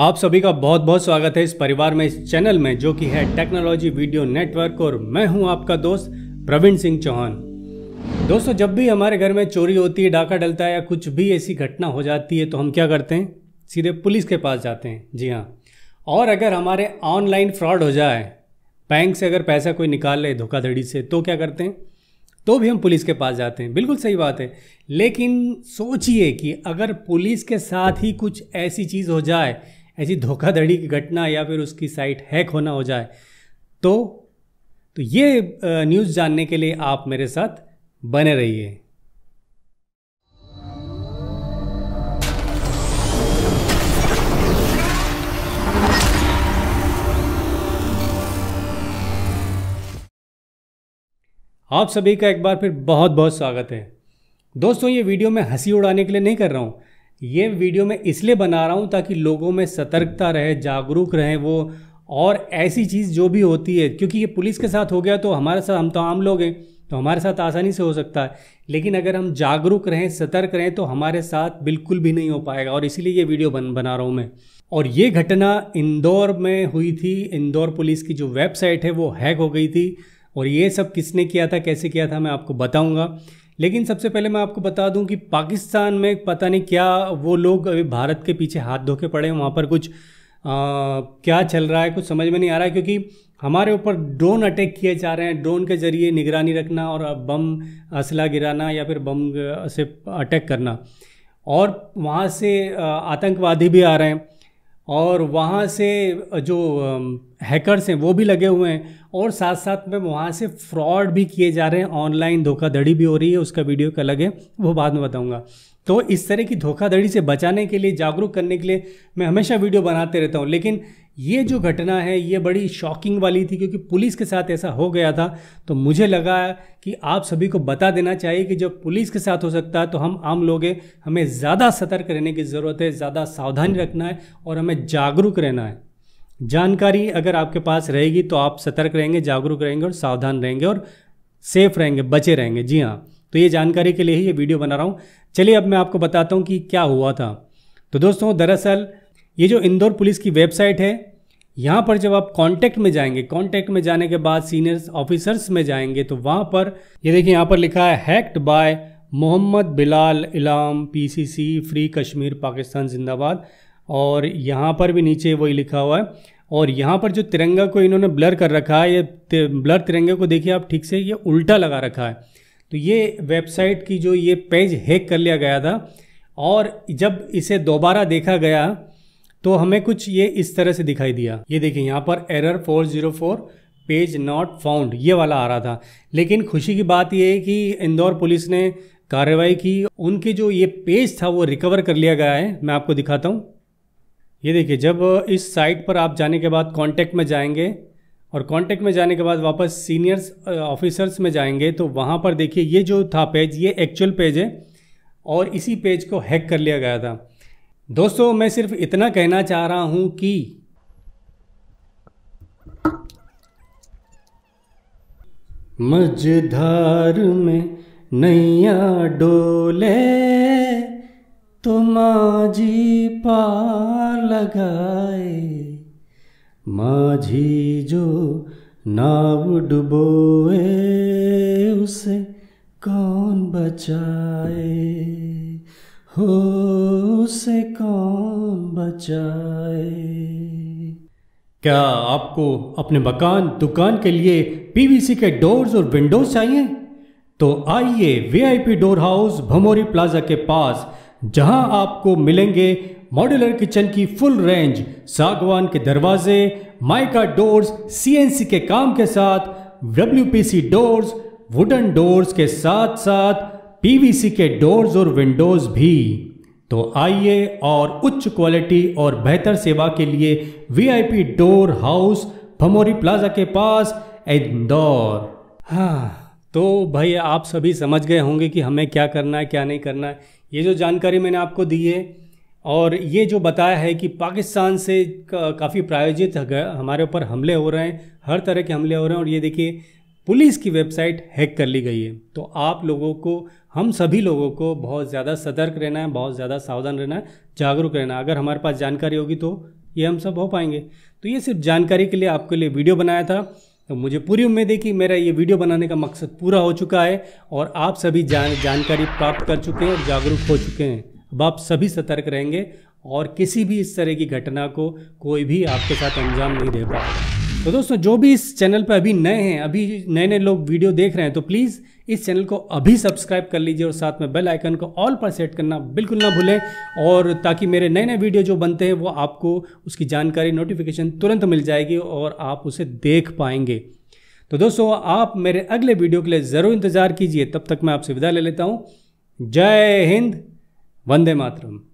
आप सभी का बहुत बहुत स्वागत है इस परिवार में इस चैनल में जो कि है टेक्नोलॉजी वीडियो नेटवर्क और मैं हूं आपका दोस्त प्रवीण सिंह चौहान दोस्तों जब भी हमारे घर में चोरी होती है डाका डलता है या कुछ भी ऐसी घटना हो जाती है तो हम क्या करते हैं सीधे पुलिस के पास जाते हैं जी हाँ और अगर हमारे ऑनलाइन फ्रॉड हो जाए बैंक से अगर पैसा कोई निकाल ले धोखाधड़ी से तो क्या करते हैं तो भी हम पुलिस के पास जाते हैं बिल्कुल सही बात है लेकिन सोचिए कि अगर पुलिस के साथ ही कुछ ऐसी चीज़ हो जाए ऐसी धोखाधड़ी की घटना या फिर उसकी साइट हैक होना हो जाए तो तो ये न्यूज़ जानने के लिए आप मेरे साथ बने रहिए आप सभी का एक बार फिर बहुत बहुत स्वागत है दोस्तों ये वीडियो मैं हंसी उड़ाने के लिए नहीं कर रहा हूँ ये वीडियो मैं इसलिए बना रहा हूँ ताकि लोगों में सतर्कता रहे जागरूक रहें वो और ऐसी चीज़ जो भी होती है क्योंकि ये पुलिस के साथ हो गया तो हमारे साथ हम तो आम लोग हैं तो हमारे साथ आसानी से हो सकता है लेकिन अगर हम जागरूक रहें सतर्क रहें तो हमारे साथ बिल्कुल भी नहीं हो पाएगा और इसीलिए ये वीडियो बन बना रहा हूँ मैं और ये घटना इंदौर में हुई थी इंदौर पुलिस की जो वेबसाइट है वो हैक हो गई थी और ये सब किसने किया था कैसे किया था मैं आपको बताऊँगा लेकिन सबसे पहले मैं आपको बता दूं कि पाकिस्तान में पता नहीं क्या वो लोग अभी भारत के पीछे हाथ धो के पड़े हैं वहाँ पर कुछ आ, क्या चल रहा है कुछ समझ में नहीं आ रहा है क्योंकि हमारे ऊपर ड्रोन अटैक किए जा रहे हैं ड्रोन के जरिए निगरानी रखना और बम असला गिराना या फिर बम से अटैक करना और वहाँ से आतंकवादी भी आ रहे हैं और वहाँ से जो हैकर्स हैं वो भी लगे हुए हैं और साथ साथ में वहाँ से फ्रॉड भी किए जा रहे हैं ऑनलाइन धोखाधड़ी भी हो रही है उसका वीडियो का अलग है वो बाद में बताऊँगा तो इस तरह की धोखाधड़ी से बचाने के लिए जागरूक करने के लिए मैं हमेशा वीडियो बनाते रहता हूँ लेकिन ये जो घटना है ये बड़ी शॉकिंग वाली थी क्योंकि पुलिस के साथ ऐसा हो गया था तो मुझे लगा कि आप सभी को बता देना चाहिए कि जब पुलिस के साथ हो सकता है तो हम आम लोग हैं हमें ज़्यादा सतर्क रहने की ज़रूरत है ज़्यादा सावधानी रखना है और हमें जागरूक रहना है जानकारी अगर आपके पास रहेगी तो आप सतर्क रहेंगे जागरूक रहेंगे और सावधान रहेंगे और सेफ रहेंगे बचे रहेंगे जी हाँ तो ये जानकारी के लिए ही ये वीडियो बना रहा हूँ चलिए अब मैं आपको बताता हूँ कि क्या हुआ था तो दोस्तों दरअसल ये जो इंदौर पुलिस की वेबसाइट है यहाँ पर जब आप कांटेक्ट में जाएंगे कांटेक्ट में जाने के बाद सीनियर ऑफिसर्स में जाएंगे तो वहाँ पर ये देखिए यहाँ पर लिखा है हैक्ड बाय मोहम्मद बिलाल इलाम पीसीसी फ्री कश्मीर पाकिस्तान जिंदाबाद और यहाँ पर भी नीचे वही लिखा हुआ है और यहाँ पर जो तिरंगा को इन्होंने ब्लर कर रखा है ये ब्लर तिरंगे को देखिए आप ठीक से ये उल्टा लगा रखा है तो ये वेबसाइट की जो ये पेज हैक कर लिया गया था और जब इसे दोबारा देखा गया तो हमें कुछ ये इस तरह से दिखाई दिया ये देखिए यहाँ पर एरर 404 पेज नॉट फाउंड ये वाला आ रहा था लेकिन खुशी की बात यह है कि इंदौर पुलिस ने कार्रवाई की उनके जो ये पेज था वो रिकवर कर लिया गया है मैं आपको दिखाता हूँ ये देखिए जब इस साइट पर आप जाने के बाद कॉन्टैक्ट में जाएंगे और कॉन्टैक्ट में जाने के बाद वापस सीनियर्स ऑफिसर्स में जाएंगे तो वहाँ पर देखिए ये जो था पेज ये एक्चुअल पेज है और इसी पेज को हैक कर लिया गया था दोस्तों मैं सिर्फ इतना कहना चाह रहा हूं कि मझधार में नैया डोले तो माझी पार लगाए माझी जो नाव डुबोए उसे कौन बचाए हो से कौन बचाए क्या आपको अपने मकान दुकान के लिए पीवीसी के डोर्स और विंडोज चाहिए तो आइए VIP door house Bhamori plaza के पास जहां आपको मिलेंगे मॉड्यूलर किचन की फुल रेंज सागवान के दरवाजे माइका डोर्स सीएनसी के काम के साथ डब्ल्यूपीसी डोर्स वुडन डोर्स के साथ साथ पीवीसी के डोर्स और विंडोज भी तो आइए और उच्च क्वालिटी और बेहतर सेवा के लिए VIP door house Bhamori plaza के पास इंदौर हाँ तो भाई आप सभी समझ गए होंगे कि हमें क्या करना है क्या नहीं करना है ये जो जानकारी मैंने आपको दी है और ये जो बताया है कि पाकिस्तान से काफ़ी प्रायोजित हमारे ऊपर हमले हो रहे हैं हर तरह के हमले हो रहे हैं और ये देखिए पुलिस की वेबसाइट हैक कर ली गई है तो आप लोगों को हम सभी लोगों को बहुत ज़्यादा सतर्क रहना है बहुत ज़्यादा सावधान रहना है जागरूक रहना है अगर हमारे पास जानकारी होगी तो ये हम सब हो पाएंगे तो ये सिर्फ जानकारी के लिए आपके लिए वीडियो बनाया था तो मुझे पूरी उम्मीद है कि मेरा ये वीडियो बनाने का मकसद पूरा हो चुका है और आप सभी जान जानकारी प्राप्त कर चुके हैं और जागरूक हो चुके हैं अब आप सभी सतर्क रहेंगे और किसी भी इस तरह की घटना को कोई भी आपके साथ अंजाम नहीं दे पाएगा तो दोस्तों जो भी इस चैनल पर अभी नए हैं अभी नए नए लोग वीडियो देख रहे हैं तो प्लीज़ इस चैनल को अभी सब्सक्राइब कर लीजिए और साथ में बेल आइकन को ऑल पर सेट करना बिल्कुल ना भूलें और ताकि मेरे नए नए वीडियो जो बनते हैं वो आपको उसकी जानकारी नोटिफिकेशन तुरंत मिल जाएगी और आप उसे देख पाएंगे तो दोस्तों आप मेरे अगले वीडियो के लिए ज़रूर इंतज़ार कीजिए तब तक मैं आपसे विदा ले लेता हूँ जय हिंद वंदे मातरम